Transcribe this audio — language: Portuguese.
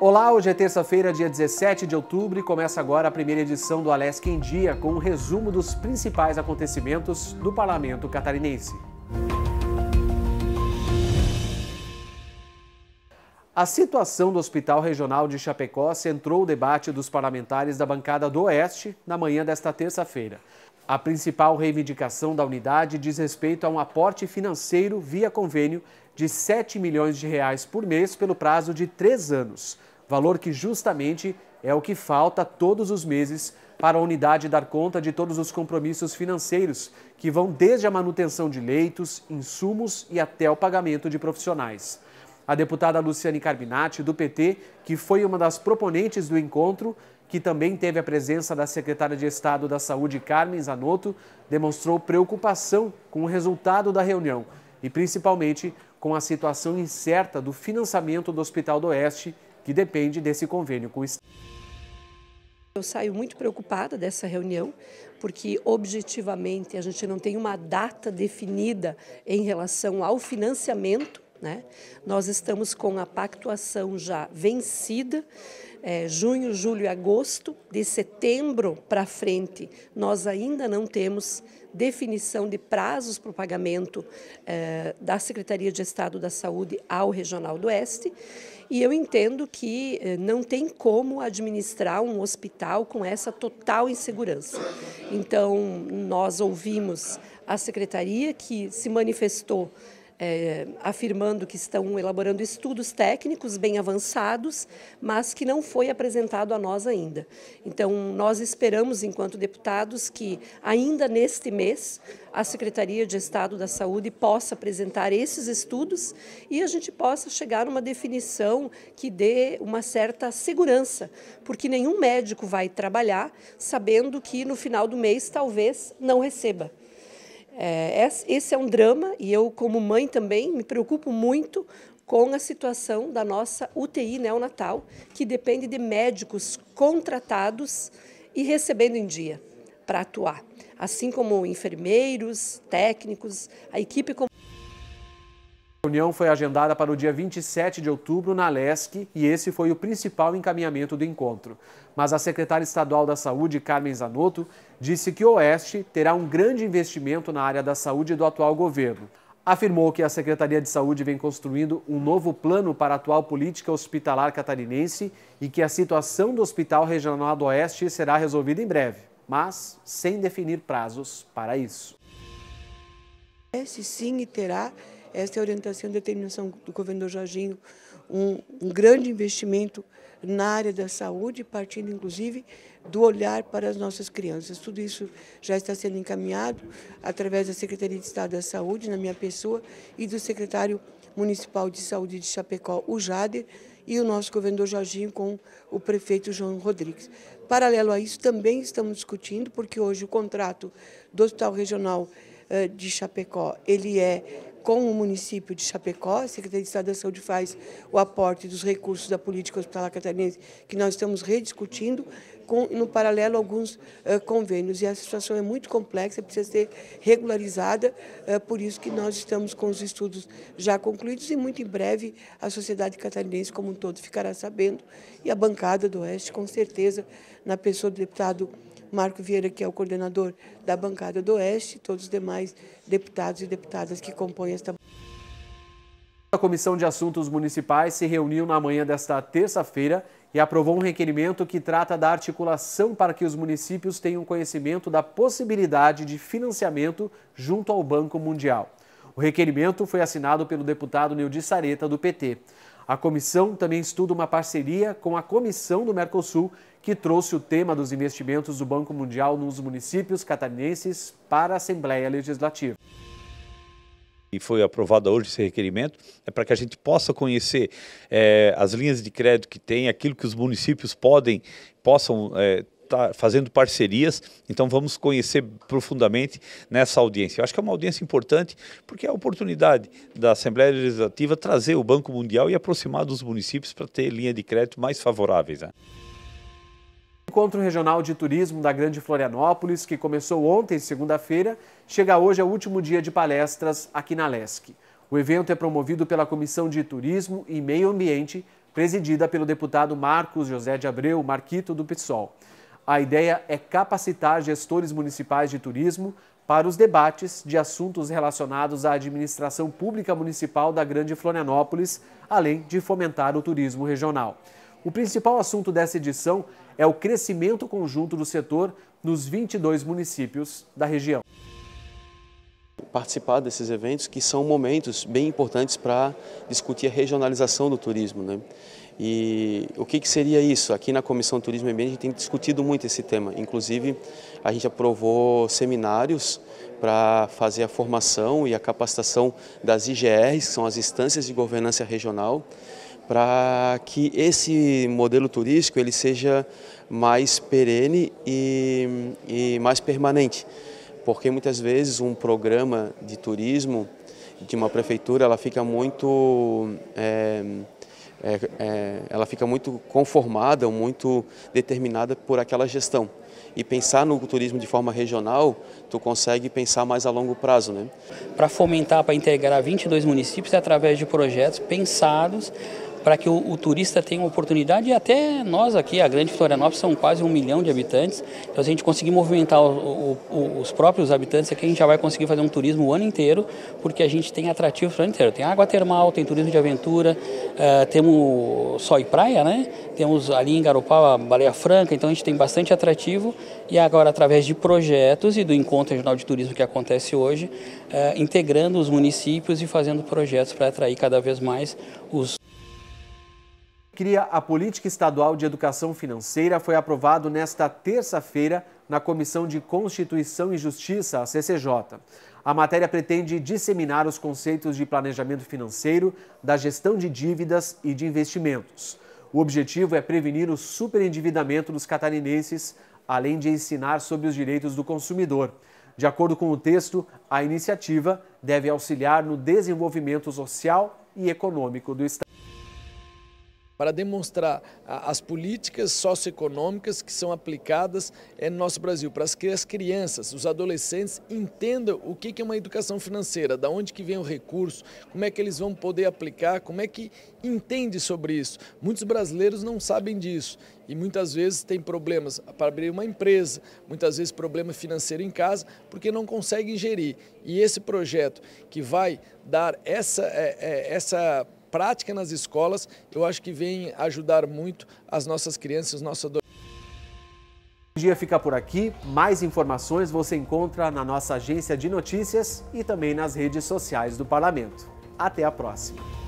Olá, hoje é terça-feira, dia 17 de outubro, e começa agora a primeira edição do Alesc em Dia, com um resumo dos principais acontecimentos do parlamento catarinense. A situação do Hospital Regional de Chapecó centrou o debate dos parlamentares da bancada do Oeste na manhã desta terça-feira. A principal reivindicação da unidade diz respeito a um aporte financeiro via convênio de 7 milhões de reais por mês pelo prazo de três anos, valor que justamente é o que falta todos os meses para a unidade dar conta de todos os compromissos financeiros, que vão desde a manutenção de leitos, insumos e até o pagamento de profissionais. A deputada Luciane Carbinati, do PT, que foi uma das proponentes do encontro, que também teve a presença da secretária de Estado da Saúde, Carmen Zanotto, demonstrou preocupação com o resultado da reunião e, principalmente, com a situação incerta do financiamento do Hospital do Oeste, que depende desse convênio com o Estado. Eu saio muito preocupada dessa reunião, porque objetivamente a gente não tem uma data definida em relação ao financiamento né? Nós estamos com a pactuação já vencida. É, junho, julho e agosto, de setembro para frente, nós ainda não temos definição de prazos para o pagamento é, da Secretaria de Estado da Saúde ao Regional do Oeste. E eu entendo que é, não tem como administrar um hospital com essa total insegurança. Então, nós ouvimos a secretaria que se manifestou é, afirmando que estão elaborando estudos técnicos bem avançados, mas que não foi apresentado a nós ainda. Então, nós esperamos, enquanto deputados, que ainda neste mês a Secretaria de Estado da Saúde possa apresentar esses estudos e a gente possa chegar a uma definição que dê uma certa segurança, porque nenhum médico vai trabalhar sabendo que no final do mês talvez não receba. É, esse é um drama e eu, como mãe também, me preocupo muito com a situação da nossa UTI neonatal, que depende de médicos contratados e recebendo em dia para atuar, assim como enfermeiros, técnicos, a equipe. como reunião foi agendada para o dia 27 de outubro na LESC e esse foi o principal encaminhamento do encontro. Mas a secretária estadual da Saúde, Carmen Zanotto, disse que o Oeste terá um grande investimento na área da saúde do atual governo. Afirmou que a Secretaria de Saúde vem construindo um novo plano para a atual política hospitalar catarinense e que a situação do Hospital Regional do Oeste será resolvida em breve, mas sem definir prazos para isso. Esse sim terá essa é a orientação e determinação do governador Jorginho, um, um grande investimento na área da saúde, partindo inclusive do olhar para as nossas crianças. Tudo isso já está sendo encaminhado através da Secretaria de Estado da Saúde, na minha pessoa, e do secretário municipal de saúde de Chapecó, o Jader, e o nosso governador Jorginho com o prefeito João Rodrigues. Paralelo a isso, também estamos discutindo, porque hoje o contrato do Hospital Regional eh, de Chapecó, ele é com o município de Chapecó. A Secretaria de Estado da Saúde faz o aporte dos recursos da política hospitalar catarinense, que nós estamos rediscutindo, com, no paralelo alguns uh, convênios. E a situação é muito complexa, precisa ser regularizada, uh, por isso que nós estamos com os estudos já concluídos e muito em breve a sociedade catarinense como um todo ficará sabendo e a bancada do Oeste, com certeza, na pessoa do deputado Marco Vieira, que é o coordenador da bancada do Oeste, e todos os demais deputados e deputadas que compõem esta. A Comissão de Assuntos Municipais se reuniu na manhã desta terça-feira e aprovou um requerimento que trata da articulação para que os municípios tenham conhecimento da possibilidade de financiamento junto ao Banco Mundial. O requerimento foi assinado pelo deputado Neudi Sareta, do PT. A comissão também estuda uma parceria com a Comissão do Mercosul, que trouxe o tema dos investimentos do Banco Mundial nos municípios catarinenses para a Assembleia Legislativa e foi aprovado hoje esse requerimento, é para que a gente possa conhecer é, as linhas de crédito que tem, aquilo que os municípios podem, possam é, tá fazendo parcerias, então vamos conhecer profundamente nessa audiência. Eu acho que é uma audiência importante porque é a oportunidade da Assembleia Legislativa trazer o Banco Mundial e aproximar dos municípios para ter linha de crédito mais favoráveis. Né? O Encontro Regional de Turismo da Grande Florianópolis, que começou ontem, segunda-feira, chega hoje ao último dia de palestras aqui na LESC. O evento é promovido pela Comissão de Turismo e Meio Ambiente, presidida pelo deputado Marcos José de Abreu Marquito do PSOL. A ideia é capacitar gestores municipais de turismo para os debates de assuntos relacionados à administração pública municipal da Grande Florianópolis, além de fomentar o turismo regional. O principal assunto dessa edição é o crescimento conjunto do setor nos 22 municípios da região. Participar desses eventos que são momentos bem importantes para discutir a regionalização do turismo. Né? E o que, que seria isso? Aqui na Comissão Turismo e Ambiente a gente tem discutido muito esse tema. Inclusive, a gente aprovou seminários para fazer a formação e a capacitação das IGRs, que são as instâncias de governança regional, para que esse modelo turístico ele seja mais perene e, e mais permanente. Porque muitas vezes um programa de turismo de uma prefeitura, ela fica muito... É, é, é, ela fica muito conformada, muito determinada por aquela gestão. E pensar no turismo de forma regional, tu consegue pensar mais a longo prazo. Né? Para fomentar, para integrar 22 municípios, é através de projetos pensados para que o, o, turista tenha uma oportunidade e até nós aqui, a Grande Florianópolis, são quase um milhão de habitantes. Então, se a gente conseguir movimentar o, o, os próprios habitantes aqui, a gente já vai conseguir fazer um turismo o ano inteiro, porque a gente tem atrativos para o ano inteiro. Tem água termal, tem turismo de aventura, uh, temos sol e praia, né? Temos ali em Garopaba, Baleia Franca, então a gente tem bastante atrativo. E agora, através de projetos e do Encontro Regional de Turismo que acontece hoje, uh, integrando os municípios e fazendo projetos para atrair cada vez mais os cria a Política Estadual de Educação Financeira foi aprovado nesta terça-feira na Comissão de Constituição e Justiça, a CCJ. A matéria pretende disseminar os conceitos de planejamento financeiro, da gestão de dívidas e de investimentos. O objetivo é prevenir o superendividamento dos catarinenses, além de ensinar sobre os direitos do consumidor. De acordo com o texto, a iniciativa deve auxiliar no desenvolvimento social e econômico do Estado para demonstrar as políticas socioeconômicas que são aplicadas no nosso Brasil, para que as crianças, os adolescentes entendam o que é uma educação financeira, da onde que vem o recurso, como é que eles vão poder aplicar, como é que entende sobre isso. Muitos brasileiros não sabem disso e muitas vezes tem problemas para abrir uma empresa, muitas vezes problema financeiro em casa, porque não conseguem gerir. E esse projeto que vai dar essa, é, é, essa prática nas escolas, eu acho que vem ajudar muito as nossas crianças, os nossos adolescentes. O dia fica por aqui. Mais informações você encontra na nossa agência de notícias e também nas redes sociais do Parlamento. Até a próxima!